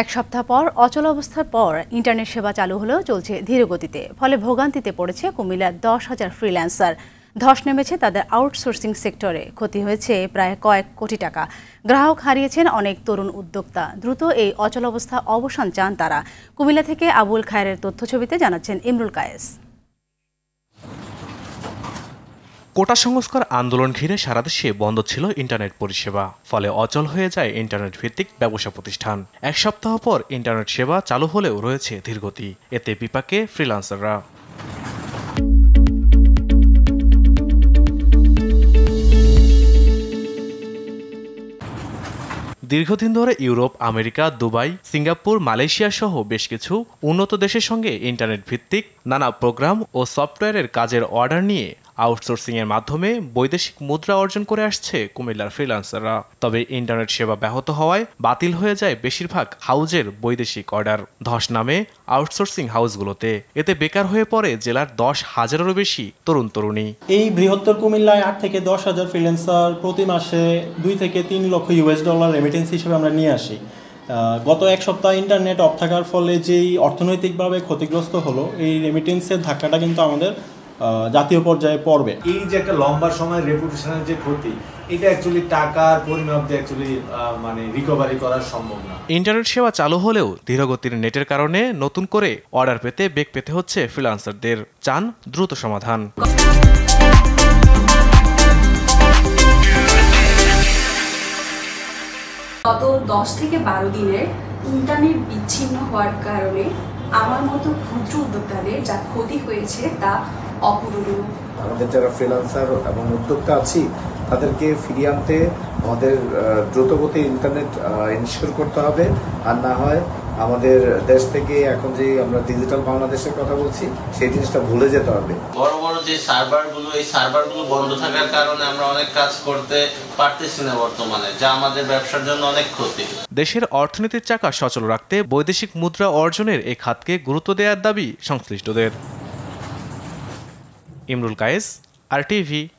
এক সপ্তাহ পর অচল অবস্থার পর ইন্টারনেট সেবা চালু হলেও চলছে ধীরগতিতে ফলে ভোগান্তিতে পড়েছে কুমিল্লার দশ হাজার ফ্রিল্যান্সার ধস নেমেছে তাদের আউটসোর্সিং সেক্টরে ক্ষতি হয়েছে প্রায় কয়েক কোটি টাকা গ্রাহক হারিয়েছেন অনেক তরুণ উদ্যোক্তা দ্রুত এই অচল অবস্থা অবসান চান তারা কুমিল্লা থেকে আবুল খায়ের তথ্য ছবিতে জানাচ্ছেন ইমরুল কায়েস কোটা সংস্কার আন্দোলন ঘিরে সারা দেশে বন্ধ ছিল ইন্টারনেট পরিষেবা ফলে অচল হয়ে যায় ইন্টারনেট ভিত্তিক ব্যবসা প্রতিষ্ঠান এক সপ্তাহ পর ইন্টারনেট সেবা চালু হলেও রয়েছে ধীরগতি এতে বিপাকে ফ্রিলান্সাররা দীর্ঘদিন ধরে Europe America Dubai Singapore Malaysia সহ বেশ কিছু উন্নত দেশের সঙ্গে ইন্টারনেট ভিত্তিক নানা প্রোগ্রাম ও সফটওয়্যারের কাজের অর্ডার নিয়ে আউটসোর্সিংয়ের মাধ্যমে বৈদেশিক মুদ্রা অর্জন করে আসছে কুমিল্লার ফ্রিলান্সাররা তবে ইন্টারনেট সেবা ব্যাহত হওয়ায় বাতিল হয়ে যায় বেশিরভাগ হাউজের বৈদেশিক অর্ডার ধস নামে আউটসোর্সিং হাউসগুলোতে এতে বেকার হয়ে পড়ে জেলার দশ হাজারেরও বেশি তরুণ তরুণী এই বৃহত্তর কুমিল্লায় আট থেকে দশ হাজার ফ্রিল্যান্সার প্রতি মাসে দুই থেকে তিন লক্ষ ইউএস ডলার রেমিটেন্স হিসেবে আমরা নিয়ে আসি গত এক সপ্তাহ ইন্টারনেট অফ থাকার ফলে যেই অর্থনৈতিকভাবে ক্ষতিগ্রস্ত হলো এই রেমিটেন্সের ধাক্কাটা কিন্তু আমাদের জাতীয় পর্যায়ে পড়বে এই যে একটা লম্বা সময় রেপুটেশনের যে ক্ষতি এটা অ্যাকচুয়ালি টাকার পরিমাপ দিয়ে অ্যাকচুয়ালি মানে রিকভারি করা সম্ভব না ইন্টারনেট সেবা চালু হলেও ধীরগতির নেটের কারণে নতুন করে অর্ডার পেতে বেগ পেতে হচ্ছে ফ্রিলান্সারদের চান দ্রুত সমাধান গত দশ থেকে বারো দিনের ইন্টারনেট বিচ্ছিন্ন হওয়ার কারণে আমার মতো ক্ষুদ্র উদ্যোক্তাদের যা ক্ষতি হয়েছে তা অপূরণীয় আমাদের যারা ফ্রিলান্সার এবং উদ্যোক্তা আছি তাদেরকে ফিরিয়ে আনতে আমাদের দ্রুতগতি ইন্টারনেট এনশিওর করতে হবে আর না হয় আমাদের দেশ থেকে এখন যে আমরা ডিজিটাল বাংলাদেশের কথা বলছি সেই জিনিসটা ভুলে যেতে হবে বড় বড় যে গুলো এই গুলো বন্ধ থাকার কারণে আমরা অনেক কাজ করতে পারতেছি না বর্তমানে যা আমাদের ব্যবসার জন্য অনেক ক্ষতি দেশের অর্থনীতির চাকা সচল রাখতে বৈদেশিক মুদ্রা অর্জনের এই খাতকে গুরুত্ব দেওয়ার দাবি সংশ্লিষ্টদের ইমরুল কায়েস আর টিভি